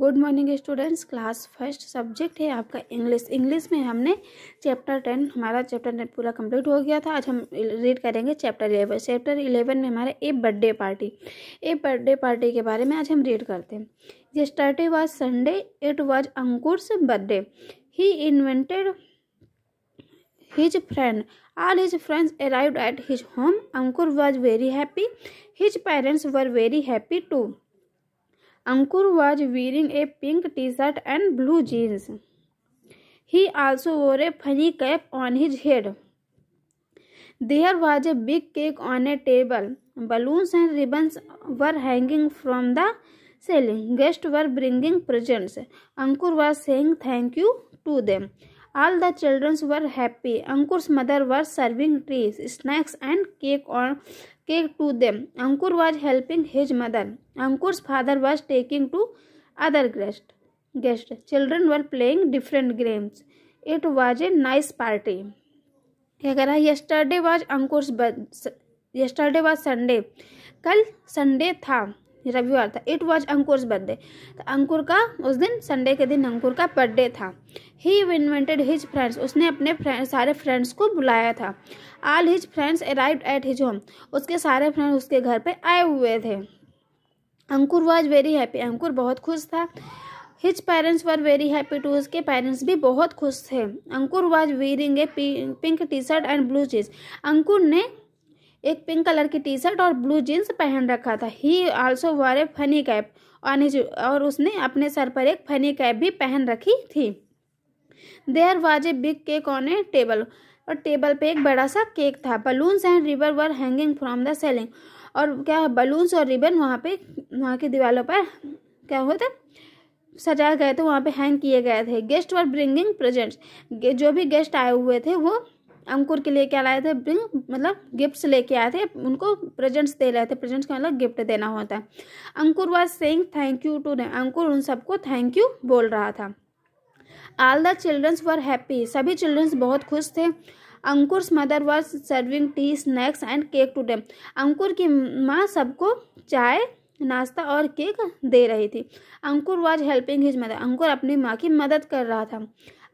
Good morning students class first subject है आपका English English में हमने चैप्टर टेन हमारा चैप्टर टेन पूरा कंप्लीट हो गया था आज हम रीड करेंगे चैप्टर इलेवन चैप्टर इलेवन में हमारा a birthday party a birthday party के बारे में आज हम रीड करते हैं started was Sunday it was Ankur birthday he invented his friend all his friends arrive at his home Ankur was very happy his parents were very happy too Ankur was wearing a pink T shirt and blue jeans he also wore a funny cap on his head there was a big cake on a table balloons and ribbons were hanging from the ceiling guests were bringing presents Ankur was saying thank you to them All the children were happy. Ankur's mother was serving trees, snacks, and cake on cake to them. Ankur was helping his mother. Ankur's father was taking to other guests. Guest. Children were playing different games. It was a nice party. क्या कह रहा है yesterday was Ankush yesterday was Sunday कल Sunday था रविवार था it was Ankur birthday तो अंकुर का उस दिन संडे के दिन अंकुर का बर्थडे था ही इन्वेंटेड हिज फ्रेंड्स उसने अपने फ्रेंड सारे फ्रेंड्स को बुलाया था all his friends arrive at his home उसके सारे फ्रेंड उसके घर पर आए हुए थे Ankur was very happy Ankur बहुत खुश था his parents were very happy too उसके पेरेंट्स भी बहुत खुश थे Ankur was wearing a pink T shirt and blue jeans Ankur ने एक पिंक कलर की टी शर्ट और ब्लू जीन्स पहन रखा था he also wore a funny cap और उसने अपने सर पर एक फनी कैप भी पहन रखी थी there was a big cake on a table और टेबल पे एक बड़ा सा केक था balloons and ribbon were hanging from the ceiling और क्या है बलून्स और रिबन वहाँ पे वहाँ की दीवारों पर क्या होता सजाए गए थे वहाँ पे हैंग किए गए थे गेस्ट वर ब्रिंगिंग प्रेजेंट्स जो भी गेस्ट आए हुए थे वो अंकुर के लिए क्या लाए थे मतलब गिफ्ट्स लेके आए थे उनको प्रेजेंट्स दे रहे थे प्रेजेंट्स का मतलब गिफ्ट देना होता है Ankur was saying thank you to Ankur उन सबको थैंक यू बोल रहा था all the childrens were happy सभी चिल्ड्रंस बहुत खुश थे Ankur mother was serving tea snacks and cake to them Ankur की माँ सबको चाय नाश्ता और केक दे रही थी Ankur was helping his mother Ankur अपनी माँ की मदद कर रहा था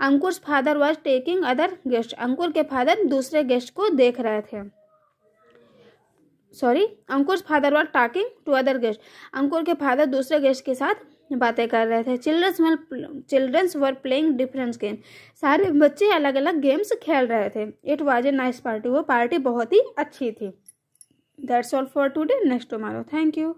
Ankur father was taking other guest Ankur के फादर दूसरे गेस्ट को देख रहे थे sorry Ankur father was talking to other guest Ankur के फादर दूसरे गेस्ट के साथ बातें कर रहे थे childrens were childrens were playing difference game सारे बच्चे अलग अलग गेम्स खेल रहे थे it was a nice party वो पार्टी बहुत ही अच्छी थी that's all for today next tomorrow thank you